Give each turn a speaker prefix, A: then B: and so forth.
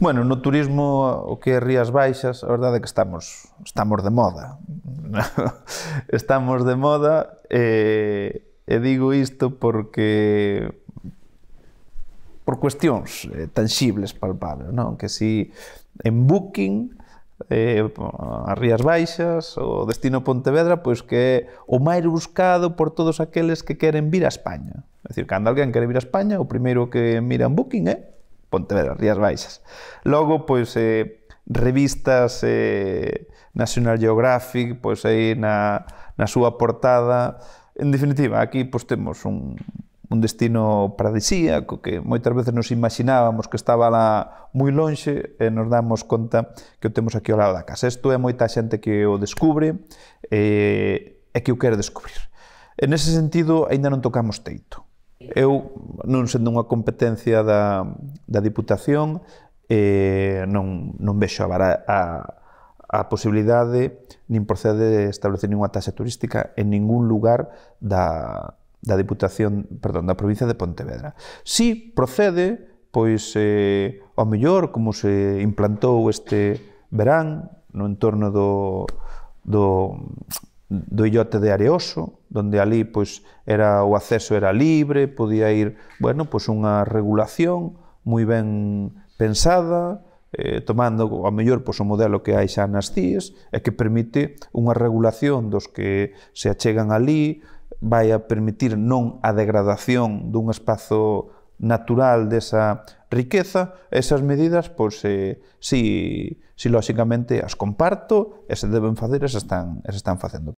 A: Bueno, no turismo o que é Rías Baixas, a verdade é que estamos estamos de moda. estamos de moda e, e digo isto porque por cuestións eh, tangibles, palpables, non? Que si en Booking eh, a Rías Baixas, o destino Pontevedra, pois que é o máis buscado por todos aqueles que queren vir a España. É dicir, cando alguén quere vir a España, o primeiro que mira en Booking é eh? Pontevedra, Rías Baixas. Logo, pois, eh, revistas eh, National Geographic, pois aí na, na súa portada. En definitiva, aquí pois, temos un, un destino paradisíaco que moitas veces nos imaginábamos que estaba lá moi lonxe e nos damos conta que o temos aquí ao lado da casa. Isto é moita xente que o descubre e, eh, e que o quer descubrir. En ese sentido, aínda non tocamos teito. Eu, non sendo unha competencia da, da Diputación, eh, non, non vexo a, a, a posibilidade nin procede establecer ninguna taxa turística en ningún lugar da, da Diputación, perdón, da provincia de Pontevedra. Si procede, pois eh, ao mellor como se implantou este verán no entorno do, do do illote de Areoso, donde ali pois era o acceso era libre, podía ir, bueno, pois unha regulación moi ben pensada, eh, tomando ao mellor pois, o modelo que hai xa nas CIES, e que permite unha regulación dos que se achegan ali, vai a permitir non a degradación dun espazo natural desa riqueza, esas medidas, pois, eh, si, si lóxicamente as comparto, e se deben facer, esas están, esas están facendo.